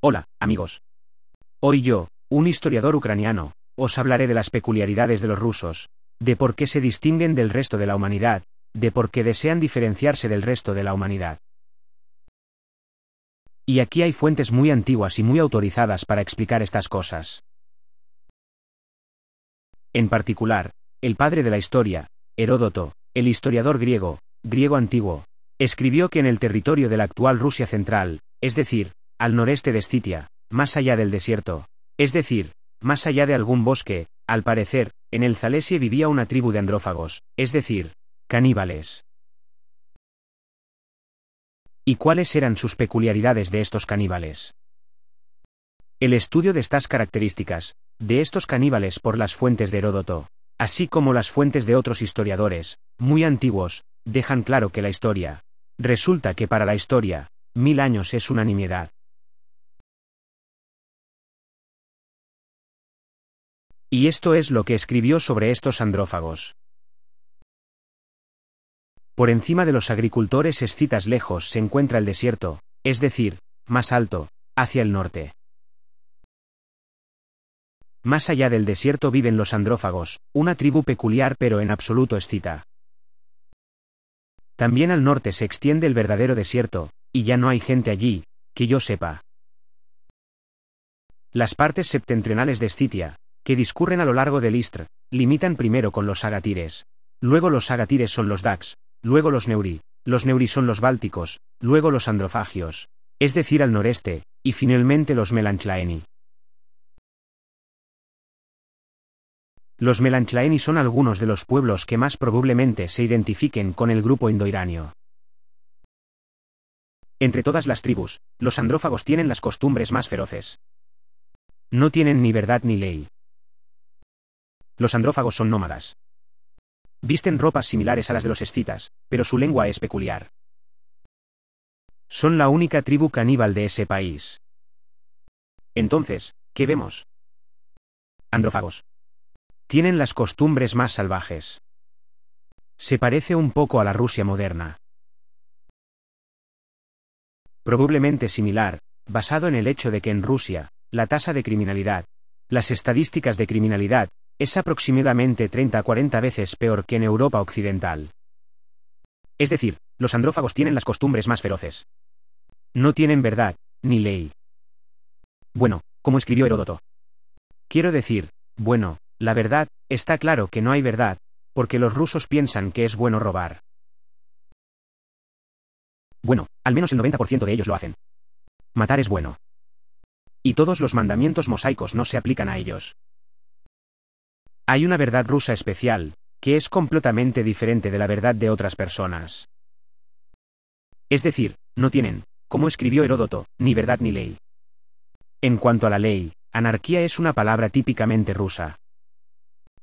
Hola, amigos. Hoy yo, un historiador ucraniano, os hablaré de las peculiaridades de los rusos, de por qué se distinguen del resto de la humanidad, de por qué desean diferenciarse del resto de la humanidad. Y aquí hay fuentes muy antiguas y muy autorizadas para explicar estas cosas. En particular, el padre de la historia, Heródoto, el historiador griego, griego antiguo, escribió que en el territorio de la actual Rusia central, es decir, al noreste de Scitia, más allá del desierto, es decir, más allá de algún bosque, al parecer, en el Zalesie vivía una tribu de andrófagos, es decir, caníbales. ¿Y cuáles eran sus peculiaridades de estos caníbales? El estudio de estas características, de estos caníbales por las fuentes de Heródoto, así como las fuentes de otros historiadores, muy antiguos, dejan claro que la historia. Resulta que para la historia, mil años es unanimidad. Y esto es lo que escribió sobre estos andrófagos. Por encima de los agricultores escitas lejos se encuentra el desierto, es decir, más alto, hacia el norte. Más allá del desierto viven los andrófagos, una tribu peculiar pero en absoluto escita. También al norte se extiende el verdadero desierto, y ya no hay gente allí, que yo sepa. Las partes septentrionales de Escitia, que discurren a lo largo del Istr, limitan primero con los Agatires, Luego los Agatires son los dax, luego los neuri, los neuri son los bálticos, luego los androfagios, es decir al noreste, y finalmente los Melanchlaeni. Los Melanchlaeni son algunos de los pueblos que más probablemente se identifiquen con el grupo indoiráneo. Entre todas las tribus, los andrófagos tienen las costumbres más feroces. No tienen ni verdad ni ley. Los andrófagos son nómadas. Visten ropas similares a las de los escitas, pero su lengua es peculiar. Son la única tribu caníbal de ese país. Entonces, ¿qué vemos? Andrófagos. Tienen las costumbres más salvajes. Se parece un poco a la Rusia moderna. Probablemente similar, basado en el hecho de que en Rusia, la tasa de criminalidad, las estadísticas de criminalidad, es aproximadamente 30 a 40 veces peor que en Europa Occidental. Es decir, los andrófagos tienen las costumbres más feroces. No tienen verdad, ni ley. Bueno, como escribió Heródoto. Quiero decir, bueno, la verdad, está claro que no hay verdad, porque los rusos piensan que es bueno robar. Bueno, al menos el 90% de ellos lo hacen. Matar es bueno. Y todos los mandamientos mosaicos no se aplican a ellos. Hay una verdad rusa especial, que es completamente diferente de la verdad de otras personas. Es decir, no tienen, como escribió Heródoto, ni verdad ni ley. En cuanto a la ley, anarquía es una palabra típicamente rusa.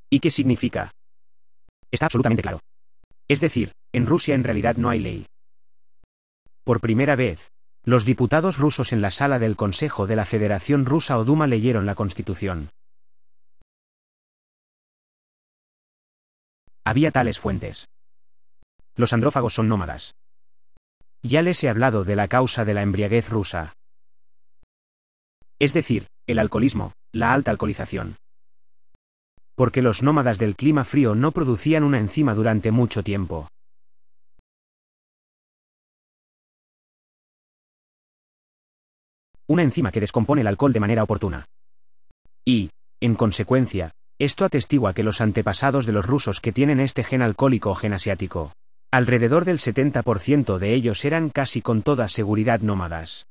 ¿Y qué significa? Está absolutamente claro. Es decir, en Rusia en realidad no hay ley. Por primera vez, los diputados rusos en la sala del Consejo de la Federación Rusa o Duma leyeron la Constitución. Había tales fuentes. Los andrófagos son nómadas. Ya les he hablado de la causa de la embriaguez rusa. Es decir, el alcoholismo, la alta alcoholización. Porque los nómadas del clima frío no producían una enzima durante mucho tiempo. Una enzima que descompone el alcohol de manera oportuna. Y, en consecuencia, esto atestigua que los antepasados de los rusos que tienen este gen alcohólico o gen asiático, alrededor del 70% de ellos eran casi con toda seguridad nómadas.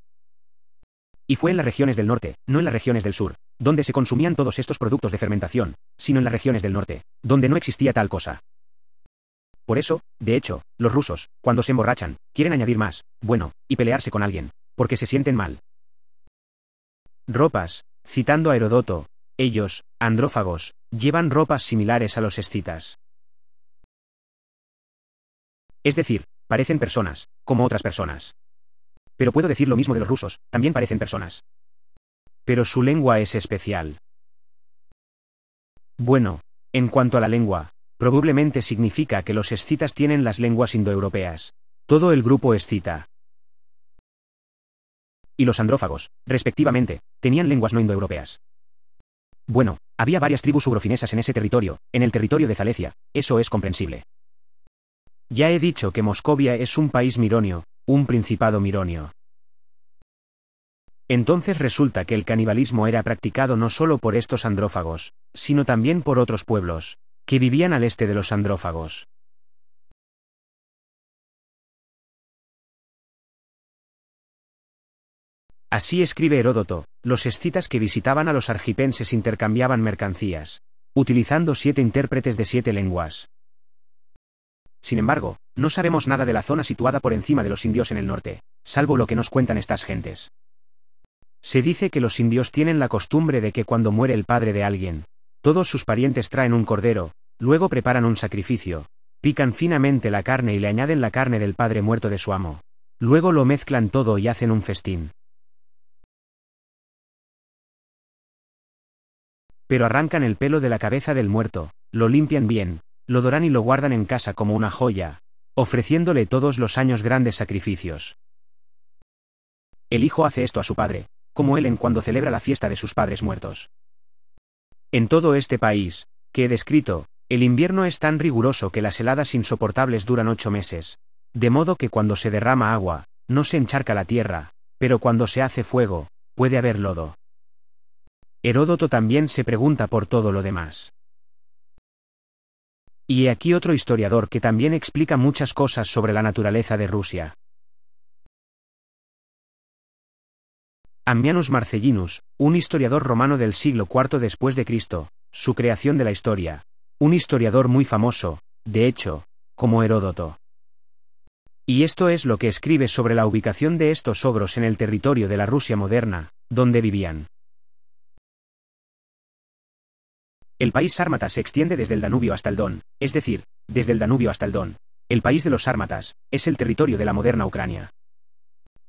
Y fue en las regiones del norte, no en las regiones del sur, donde se consumían todos estos productos de fermentación, sino en las regiones del norte, donde no existía tal cosa. Por eso, de hecho, los rusos, cuando se emborrachan, quieren añadir más, bueno, y pelearse con alguien, porque se sienten mal. Ropas, citando a Herodoto, ellos, andrófagos, llevan ropas similares a los escitas. Es decir, parecen personas, como otras personas. Pero puedo decir lo mismo de los rusos, también parecen personas. Pero su lengua es especial. Bueno, en cuanto a la lengua, probablemente significa que los escitas tienen las lenguas indoeuropeas. Todo el grupo escita. Y los andrófagos, respectivamente, tenían lenguas no indoeuropeas. Bueno, había varias tribus ugrofinesas en ese territorio, en el territorio de Zalecia, eso es comprensible. Ya he dicho que Moscovia es un país mironio, un principado mironio. Entonces resulta que el canibalismo era practicado no solo por estos andrófagos, sino también por otros pueblos, que vivían al este de los andrófagos. Así escribe Heródoto, los escitas que visitaban a los argipenses intercambiaban mercancías, utilizando siete intérpretes de siete lenguas. Sin embargo, no sabemos nada de la zona situada por encima de los indios en el norte, salvo lo que nos cuentan estas gentes. Se dice que los indios tienen la costumbre de que cuando muere el padre de alguien, todos sus parientes traen un cordero, luego preparan un sacrificio, pican finamente la carne y le añaden la carne del padre muerto de su amo. Luego lo mezclan todo y hacen un festín. pero arrancan el pelo de la cabeza del muerto, lo limpian bien, lo doran y lo guardan en casa como una joya, ofreciéndole todos los años grandes sacrificios. El hijo hace esto a su padre, como él en cuando celebra la fiesta de sus padres muertos. En todo este país, que he descrito, el invierno es tan riguroso que las heladas insoportables duran ocho meses, de modo que cuando se derrama agua, no se encharca la tierra, pero cuando se hace fuego, puede haber lodo. Heródoto también se pregunta por todo lo demás. Y aquí otro historiador que también explica muchas cosas sobre la naturaleza de Rusia. Ambianus Marcellinus, un historiador romano del siglo IV después de Cristo, su creación de la historia. Un historiador muy famoso, de hecho, como Heródoto. Y esto es lo que escribe sobre la ubicación de estos ogros en el territorio de la Rusia moderna, donde vivían. El país sármata se extiende desde el Danubio hasta el Don, es decir, desde el Danubio hasta el Don. El país de los sármatas, es el territorio de la moderna Ucrania.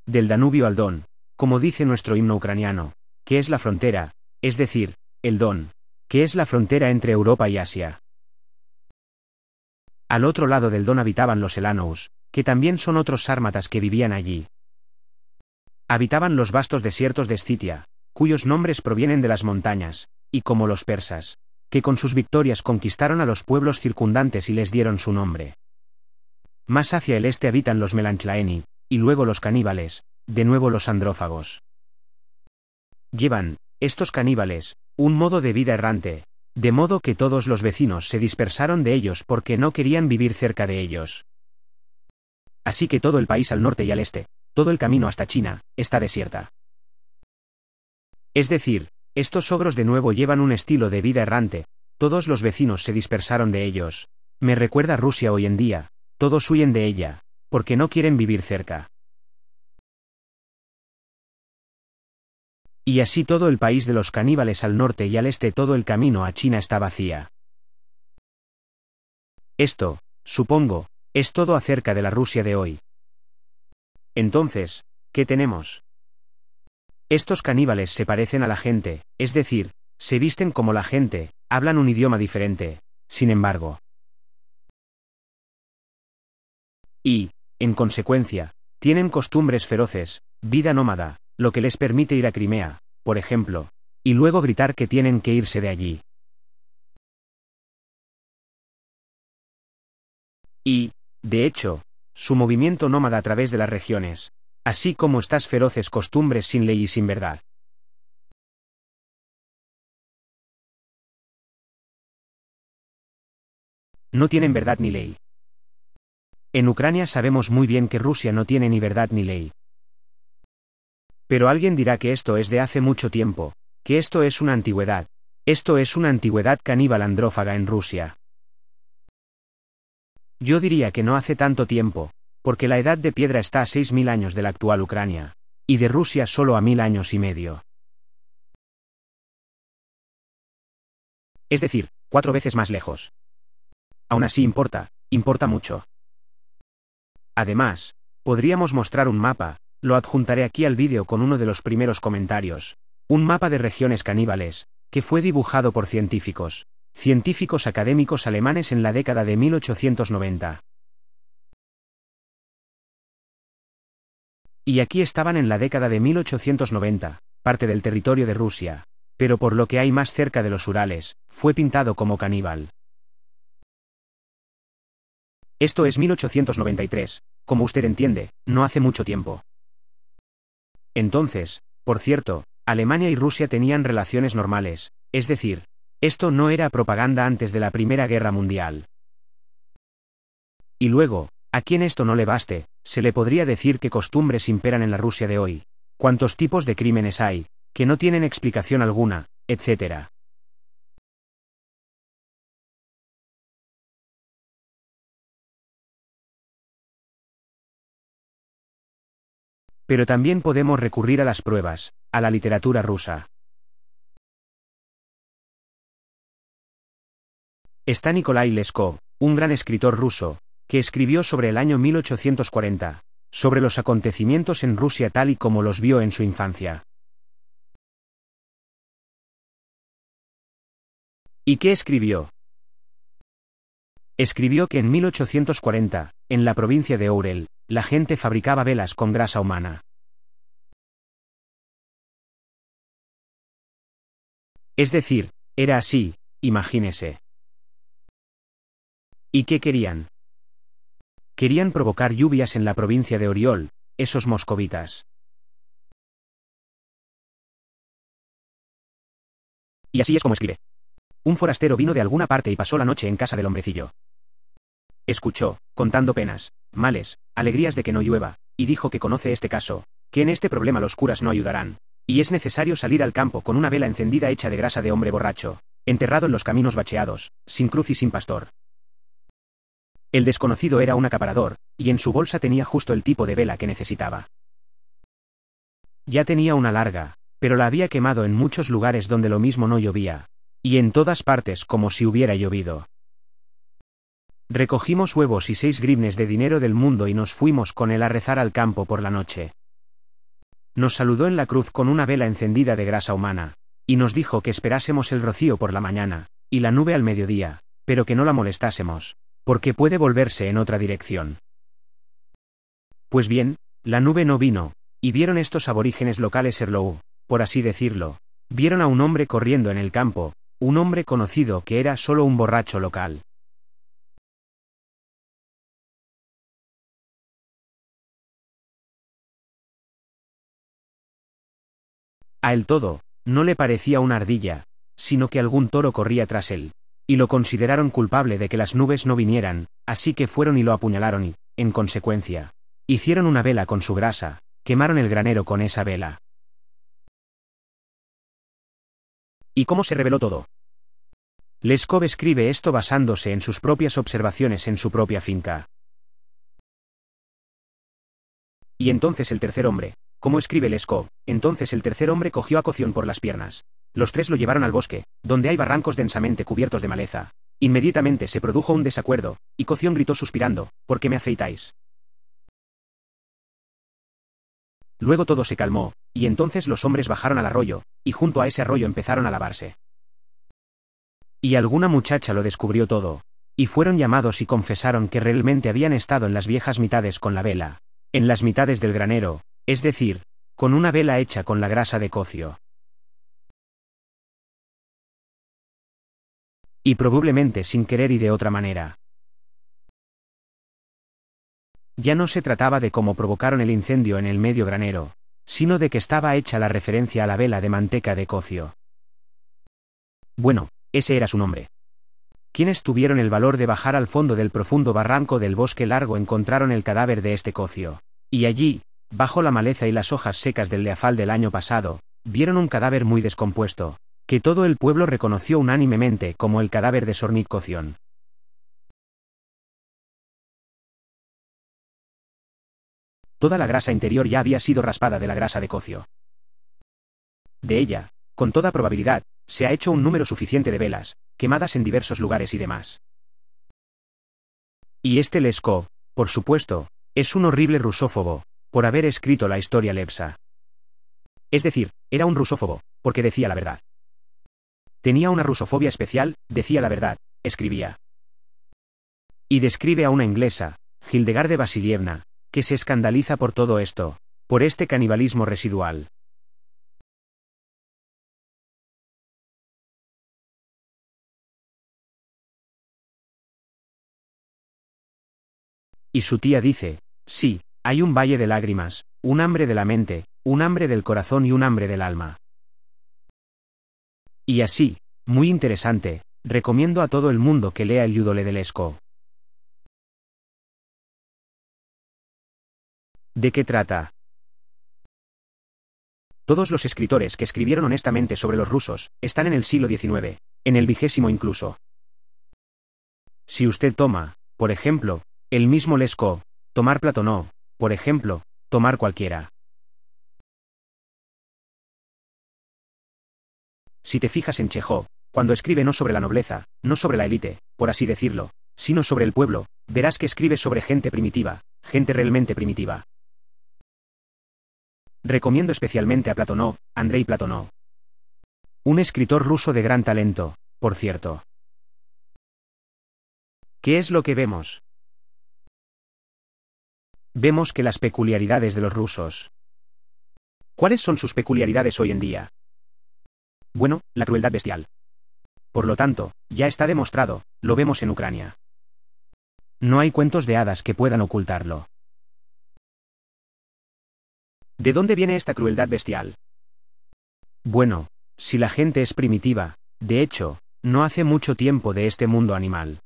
Del Danubio al Don, como dice nuestro himno ucraniano, que es la frontera, es decir, el Don, que es la frontera entre Europa y Asia. Al otro lado del Don habitaban los Elanous, que también son otros sármatas que vivían allí. Habitaban los vastos desiertos de Escitia, cuyos nombres provienen de las montañas, y como los persas, que con sus victorias conquistaron a los pueblos circundantes y les dieron su nombre. Más hacia el este habitan los melanchlaeni, y luego los caníbales, de nuevo los andrófagos. Llevan, estos caníbales, un modo de vida errante, de modo que todos los vecinos se dispersaron de ellos porque no querían vivir cerca de ellos. Así que todo el país al norte y al este, todo el camino hasta China, está desierta. Es decir, estos ogros de nuevo llevan un estilo de vida errante, todos los vecinos se dispersaron de ellos. Me recuerda Rusia hoy en día, todos huyen de ella, porque no quieren vivir cerca. Y así todo el país de los caníbales al norte y al este todo el camino a China está vacía. Esto, supongo, es todo acerca de la Rusia de hoy. Entonces, ¿qué tenemos? Estos caníbales se parecen a la gente, es decir, se visten como la gente, hablan un idioma diferente, sin embargo. Y, en consecuencia, tienen costumbres feroces, vida nómada, lo que les permite ir a Crimea, por ejemplo, y luego gritar que tienen que irse de allí. Y, de hecho, su movimiento nómada a través de las regiones, así como estas feroces costumbres sin ley y sin verdad. No tienen verdad ni ley. En Ucrania sabemos muy bien que Rusia no tiene ni verdad ni ley. Pero alguien dirá que esto es de hace mucho tiempo, que esto es una antigüedad, esto es una antigüedad caníbal andrófaga en Rusia. Yo diría que no hace tanto tiempo, porque la edad de piedra está a 6.000 años de la actual Ucrania, y de Rusia solo a 1.000 años y medio. Es decir, cuatro veces más lejos. Aún así importa, importa mucho. Además, podríamos mostrar un mapa, lo adjuntaré aquí al vídeo con uno de los primeros comentarios, un mapa de regiones caníbales, que fue dibujado por científicos, científicos académicos alemanes en la década de 1890. Y aquí estaban en la década de 1890, parte del territorio de Rusia. Pero por lo que hay más cerca de los Urales, fue pintado como caníbal. Esto es 1893, como usted entiende, no hace mucho tiempo. Entonces, por cierto, Alemania y Rusia tenían relaciones normales, es decir, esto no era propaganda antes de la Primera Guerra Mundial. Y luego, a quien esto no le baste, se le podría decir que costumbres imperan en la Rusia de hoy, cuántos tipos de crímenes hay, que no tienen explicación alguna, etc. Pero también podemos recurrir a las pruebas, a la literatura rusa. Está Nikolai Leskov, un gran escritor ruso, que escribió sobre el año 1840, sobre los acontecimientos en Rusia tal y como los vio en su infancia. ¿Y qué escribió? Escribió que en 1840, en la provincia de Ourel, la gente fabricaba velas con grasa humana. Es decir, era así, imagínese. ¿Y qué querían? Querían provocar lluvias en la provincia de Oriol, esos moscovitas. Y así es como escribe. Un forastero vino de alguna parte y pasó la noche en casa del hombrecillo. Escuchó, contando penas, males, alegrías de que no llueva, y dijo que conoce este caso, que en este problema los curas no ayudarán, y es necesario salir al campo con una vela encendida hecha de grasa de hombre borracho, enterrado en los caminos bacheados, sin cruz y sin pastor, el desconocido era un acaparador, y en su bolsa tenía justo el tipo de vela que necesitaba. Ya tenía una larga, pero la había quemado en muchos lugares donde lo mismo no llovía, y en todas partes como si hubiera llovido. Recogimos huevos y seis gribnes de dinero del mundo y nos fuimos con él a rezar al campo por la noche. Nos saludó en la cruz con una vela encendida de grasa humana, y nos dijo que esperásemos el rocío por la mañana, y la nube al mediodía, pero que no la molestásemos, porque puede volverse en otra dirección. Pues bien, la nube no vino, y vieron estos aborígenes locales Erlou, por así decirlo, vieron a un hombre corriendo en el campo, un hombre conocido que era solo un borracho local. A él todo, no le parecía una ardilla, sino que algún toro corría tras él y lo consideraron culpable de que las nubes no vinieran, así que fueron y lo apuñalaron y, en consecuencia, hicieron una vela con su grasa, quemaron el granero con esa vela. ¿Y cómo se reveló todo? Lescov escribe esto basándose en sus propias observaciones en su propia finca. Y entonces el tercer hombre, como escribe Lescov, entonces el tercer hombre cogió a Coción por las piernas, los tres lo llevaron al bosque, donde hay barrancos densamente cubiertos de maleza. Inmediatamente se produjo un desacuerdo, y Coción gritó suspirando, ¿por qué me aceitáis? Luego todo se calmó, y entonces los hombres bajaron al arroyo, y junto a ese arroyo empezaron a lavarse. Y alguna muchacha lo descubrió todo, y fueron llamados y confesaron que realmente habían estado en las viejas mitades con la vela, en las mitades del granero, es decir, con una vela hecha con la grasa de cocio. y probablemente sin querer y de otra manera. Ya no se trataba de cómo provocaron el incendio en el medio granero, sino de que estaba hecha la referencia a la vela de manteca de cocio. Bueno, ese era su nombre. Quienes tuvieron el valor de bajar al fondo del profundo barranco del bosque largo encontraron el cadáver de este cocio, y allí, bajo la maleza y las hojas secas del leafal del año pasado, vieron un cadáver muy descompuesto, que todo el pueblo reconoció unánimemente como el cadáver de Coción. Toda la grasa interior ya había sido raspada de la grasa de cocio. De ella, con toda probabilidad, se ha hecho un número suficiente de velas, quemadas en diversos lugares y demás. Y este Lesko, por supuesto, es un horrible rusófobo, por haber escrito la historia lepsa. Es decir, era un rusófobo, porque decía la verdad. Tenía una rusofobia especial, decía la verdad, escribía. Y describe a una inglesa, de Vasilievna, que se escandaliza por todo esto, por este canibalismo residual. Y su tía dice, sí, hay un valle de lágrimas, un hambre de la mente, un hambre del corazón y un hambre del alma. Y así, muy interesante, recomiendo a todo el mundo que lea el Yudole de Lesko. ¿De qué trata? Todos los escritores que escribieron honestamente sobre los rusos, están en el siglo XIX, en el vigésimo incluso. Si usted toma, por ejemplo, el mismo Lesko, tomar Platonó, por ejemplo, tomar cualquiera. Si te fijas en Chejov, cuando escribe no sobre la nobleza, no sobre la élite, por así decirlo, sino sobre el pueblo, verás que escribe sobre gente primitiva, gente realmente primitiva. Recomiendo especialmente a Platonó, Andrei Platonó. Un escritor ruso de gran talento, por cierto. ¿Qué es lo que vemos? Vemos que las peculiaridades de los rusos. ¿Cuáles son sus peculiaridades hoy en día? Bueno, la crueldad bestial. Por lo tanto, ya está demostrado, lo vemos en Ucrania. No hay cuentos de hadas que puedan ocultarlo. ¿De dónde viene esta crueldad bestial? Bueno, si la gente es primitiva, de hecho, no hace mucho tiempo de este mundo animal.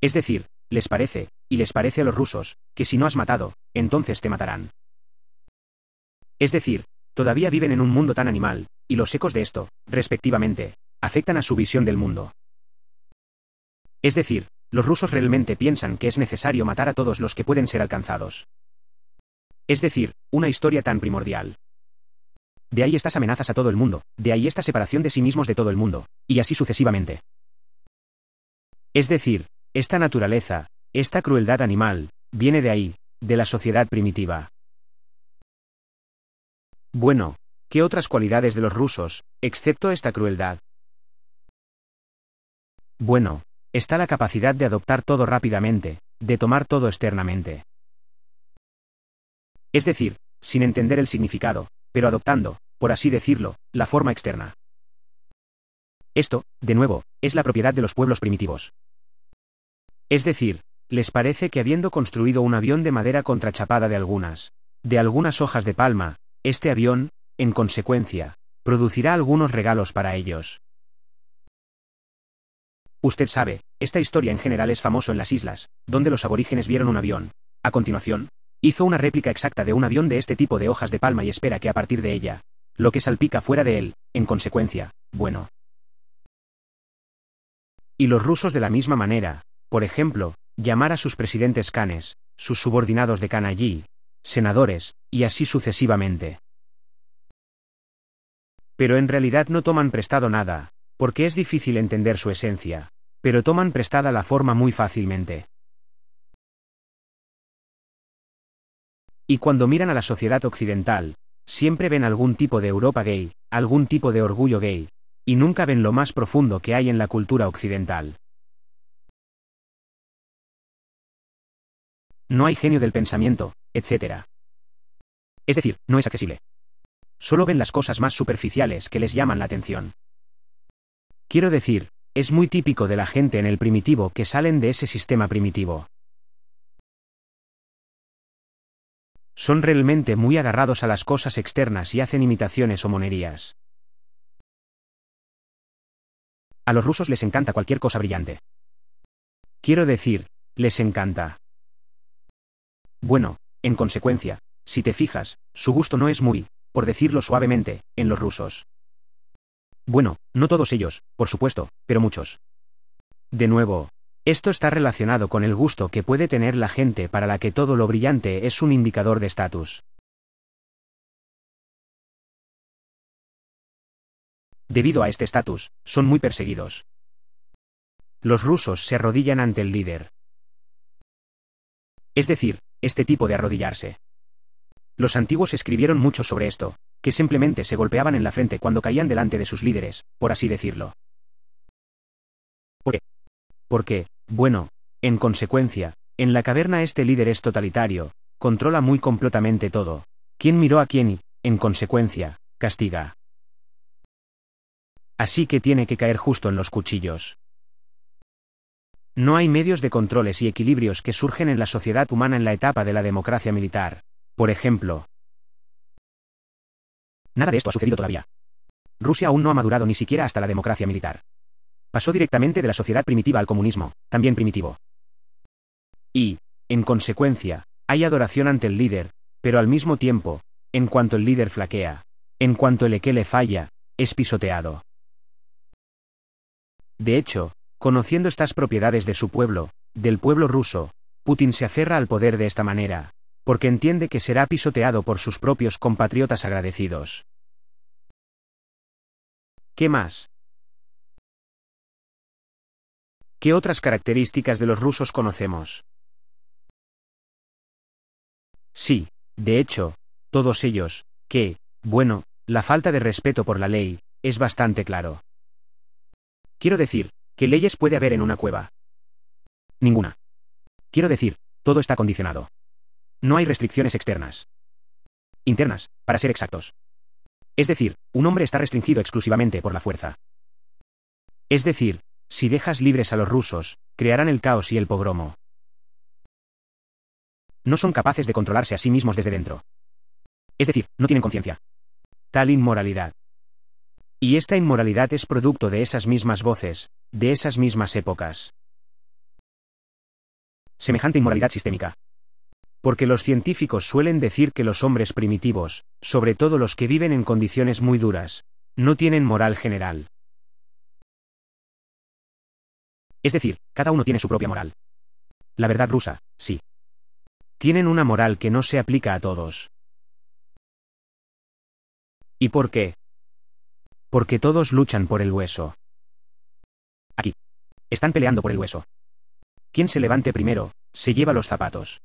Es decir, les parece, y les parece a los rusos, que si no has matado, entonces te matarán. Es decir, todavía viven en un mundo tan animal, y los ecos de esto, respectivamente, afectan a su visión del mundo. Es decir, los rusos realmente piensan que es necesario matar a todos los que pueden ser alcanzados. Es decir, una historia tan primordial. De ahí estas amenazas a todo el mundo, de ahí esta separación de sí mismos de todo el mundo, y así sucesivamente. Es decir, esta naturaleza, esta crueldad animal, viene de ahí, de la sociedad primitiva. Bueno, ¿qué otras cualidades de los rusos, excepto esta crueldad? Bueno, está la capacidad de adoptar todo rápidamente, de tomar todo externamente. Es decir, sin entender el significado, pero adoptando, por así decirlo, la forma externa. Esto, de nuevo, es la propiedad de los pueblos primitivos. Es decir, les parece que habiendo construido un avión de madera contrachapada de algunas, de algunas hojas de palma, este avión, en consecuencia, producirá algunos regalos para ellos. Usted sabe, esta historia en general es famoso en las islas, donde los aborígenes vieron un avión. A continuación, hizo una réplica exacta de un avión de este tipo de hojas de palma y espera que a partir de ella, lo que salpica fuera de él, en consecuencia, bueno. Y los rusos de la misma manera, por ejemplo, llamar a sus presidentes canes, sus subordinados de can allí, senadores, y así sucesivamente. Pero en realidad no toman prestado nada, porque es difícil entender su esencia, pero toman prestada la forma muy fácilmente. Y cuando miran a la sociedad occidental, siempre ven algún tipo de Europa gay, algún tipo de orgullo gay, y nunca ven lo más profundo que hay en la cultura occidental. No hay genio del pensamiento, etc. Es decir, no es accesible. Solo ven las cosas más superficiales que les llaman la atención. Quiero decir, es muy típico de la gente en el primitivo que salen de ese sistema primitivo. Son realmente muy agarrados a las cosas externas y hacen imitaciones o monerías. A los rusos les encanta cualquier cosa brillante. Quiero decir, les encanta. Bueno, en consecuencia, si te fijas, su gusto no es muy, por decirlo suavemente, en los rusos. Bueno, no todos ellos, por supuesto, pero muchos. De nuevo, esto está relacionado con el gusto que puede tener la gente para la que todo lo brillante es un indicador de estatus. Debido a este estatus, son muy perseguidos. Los rusos se arrodillan ante el líder. Es decir, este tipo de arrodillarse. Los antiguos escribieron mucho sobre esto, que simplemente se golpeaban en la frente cuando caían delante de sus líderes, por así decirlo. ¿Por qué? Porque, bueno, en consecuencia, en la caverna este líder es totalitario, controla muy completamente todo. Quién miró a quién y, en consecuencia, castiga. Así que tiene que caer justo en los cuchillos. No hay medios de controles y equilibrios que surgen en la sociedad humana en la etapa de la democracia militar. Por ejemplo, nada de esto ha sucedido todavía. Rusia aún no ha madurado ni siquiera hasta la democracia militar. Pasó directamente de la sociedad primitiva al comunismo, también primitivo. Y, en consecuencia, hay adoración ante el líder, pero al mismo tiempo, en cuanto el líder flaquea, en cuanto el Eque le falla, es pisoteado. De hecho, Conociendo estas propiedades de su pueblo, del pueblo ruso, Putin se aferra al poder de esta manera, porque entiende que será pisoteado por sus propios compatriotas agradecidos. ¿Qué más? ¿Qué otras características de los rusos conocemos? Sí, de hecho, todos ellos, que, bueno, la falta de respeto por la ley, es bastante claro. Quiero decir, ¿Qué leyes puede haber en una cueva? Ninguna. Quiero decir, todo está condicionado. No hay restricciones externas. Internas, para ser exactos. Es decir, un hombre está restringido exclusivamente por la fuerza. Es decir, si dejas libres a los rusos, crearán el caos y el pogromo. No son capaces de controlarse a sí mismos desde dentro. Es decir, no tienen conciencia. Tal inmoralidad y esta inmoralidad es producto de esas mismas voces, de esas mismas épocas. Semejante inmoralidad sistémica. Porque los científicos suelen decir que los hombres primitivos, sobre todo los que viven en condiciones muy duras, no tienen moral general. Es decir, cada uno tiene su propia moral. La verdad rusa, sí. Tienen una moral que no se aplica a todos. ¿Y por qué? Porque todos luchan por el hueso. Aquí. Están peleando por el hueso. Quien se levante primero, se lleva los zapatos.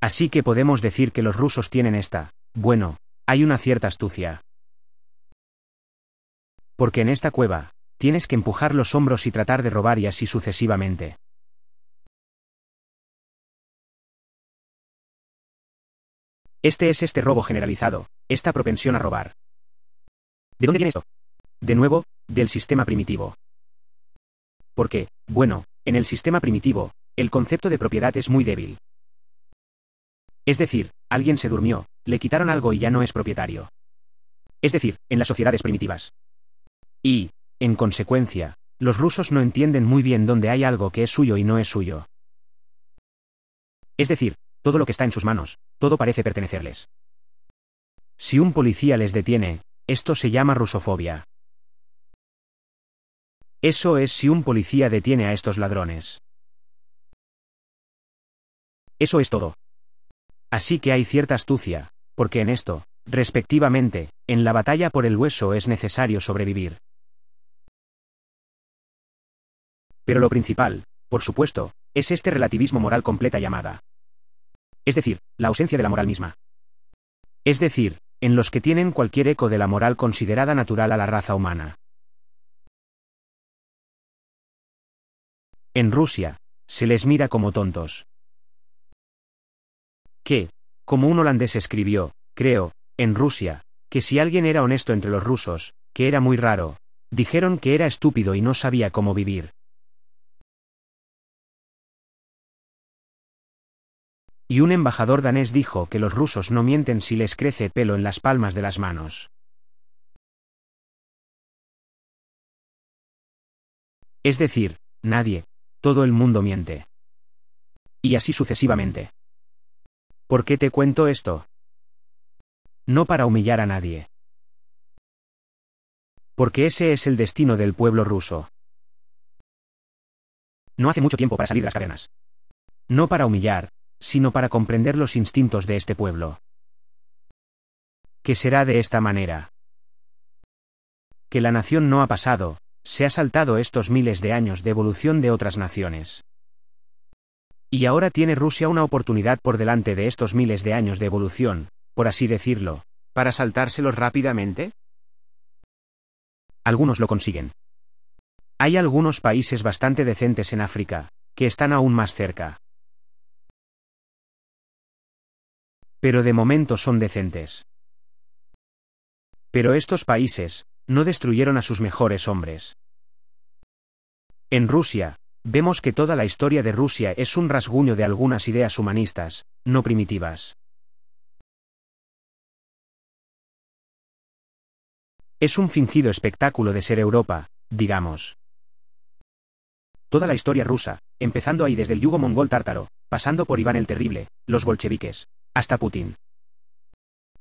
Así que podemos decir que los rusos tienen esta, bueno, hay una cierta astucia. Porque en esta cueva, tienes que empujar los hombros y tratar de robar y así sucesivamente. Este es este robo generalizado, esta propensión a robar. ¿De dónde viene esto? De nuevo, del sistema primitivo. Porque, bueno, en el sistema primitivo, el concepto de propiedad es muy débil. Es decir, alguien se durmió, le quitaron algo y ya no es propietario. Es decir, en las sociedades primitivas. Y, en consecuencia, los rusos no entienden muy bien dónde hay algo que es suyo y no es suyo. Es decir, todo lo que está en sus manos, todo parece pertenecerles. Si un policía les detiene, esto se llama rusofobia. Eso es si un policía detiene a estos ladrones. Eso es todo. Así que hay cierta astucia, porque en esto, respectivamente, en la batalla por el hueso es necesario sobrevivir. Pero lo principal, por supuesto, es este relativismo moral completa llamada. Es decir, la ausencia de la moral misma. Es decir, en los que tienen cualquier eco de la moral considerada natural a la raza humana. En Rusia, se les mira como tontos. Que, como un holandés escribió, creo, en Rusia, que si alguien era honesto entre los rusos, que era muy raro, dijeron que era estúpido y no sabía cómo vivir. Y un embajador danés dijo que los rusos no mienten si les crece pelo en las palmas de las manos. Es decir, nadie, todo el mundo miente. Y así sucesivamente. ¿Por qué te cuento esto? No para humillar a nadie. Porque ese es el destino del pueblo ruso. No hace mucho tiempo para salir las cadenas. No para humillar, sino para comprender los instintos de este pueblo. ¿Qué será de esta manera. Que la nación no ha pasado, se ha saltado estos miles de años de evolución de otras naciones. Y ahora tiene Rusia una oportunidad por delante de estos miles de años de evolución, por así decirlo, para saltárselos rápidamente? Algunos lo consiguen. Hay algunos países bastante decentes en África, que están aún más cerca. pero de momento son decentes. Pero estos países, no destruyeron a sus mejores hombres. En Rusia, vemos que toda la historia de Rusia es un rasguño de algunas ideas humanistas, no primitivas. Es un fingido espectáculo de ser Europa, digamos. Toda la historia rusa, empezando ahí desde el yugo mongol tártaro, pasando por Iván el Terrible, los bolcheviques, hasta Putin.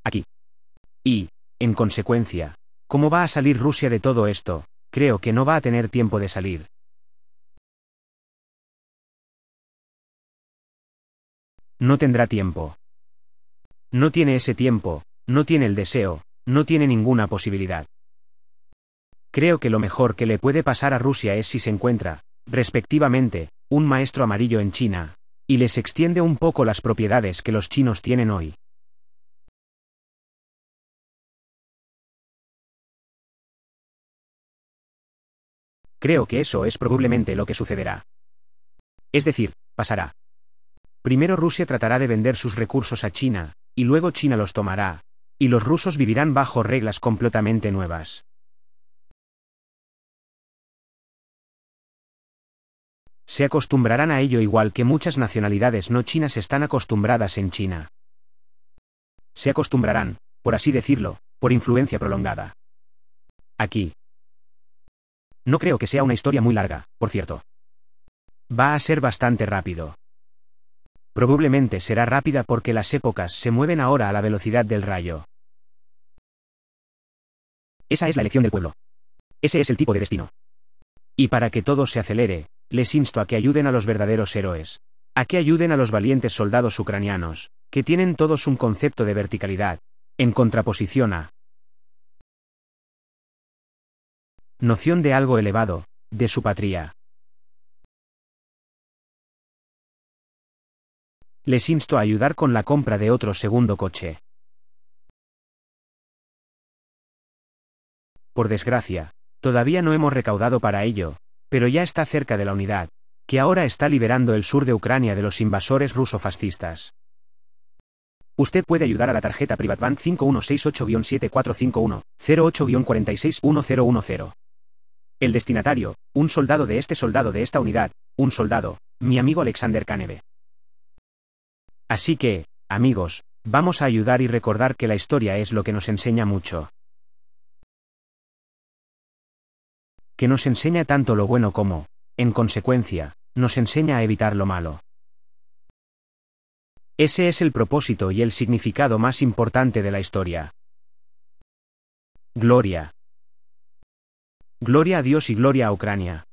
Aquí. Y, en consecuencia, ¿cómo va a salir Rusia de todo esto? Creo que no va a tener tiempo de salir. No tendrá tiempo. No tiene ese tiempo, no tiene el deseo, no tiene ninguna posibilidad. Creo que lo mejor que le puede pasar a Rusia es si se encuentra, respectivamente, un maestro amarillo en China, y les extiende un poco las propiedades que los chinos tienen hoy. Creo que eso es probablemente lo que sucederá. Es decir, pasará. Primero Rusia tratará de vender sus recursos a China, y luego China los tomará, y los rusos vivirán bajo reglas completamente nuevas. se acostumbrarán a ello igual que muchas nacionalidades no chinas están acostumbradas en China. Se acostumbrarán, por así decirlo, por influencia prolongada. Aquí. No creo que sea una historia muy larga, por cierto. Va a ser bastante rápido. Probablemente será rápida porque las épocas se mueven ahora a la velocidad del rayo. Esa es la elección del pueblo. Ese es el tipo de destino. Y para que todo se acelere, les insto a que ayuden a los verdaderos héroes, a que ayuden a los valientes soldados ucranianos, que tienen todos un concepto de verticalidad, en contraposición a noción de algo elevado, de su patria. Les insto a ayudar con la compra de otro segundo coche. Por desgracia, todavía no hemos recaudado para ello, pero ya está cerca de la unidad, que ahora está liberando el sur de Ucrania de los invasores ruso-fascistas. Usted puede ayudar a la tarjeta PrivatBank 5168-7451-08-461010. El destinatario, un soldado de este soldado de esta unidad, un soldado, mi amigo Alexander Kaneve. Así que, amigos, vamos a ayudar y recordar que la historia es lo que nos enseña mucho. que nos enseña tanto lo bueno como, en consecuencia, nos enseña a evitar lo malo. Ese es el propósito y el significado más importante de la historia. Gloria. Gloria a Dios y gloria a Ucrania.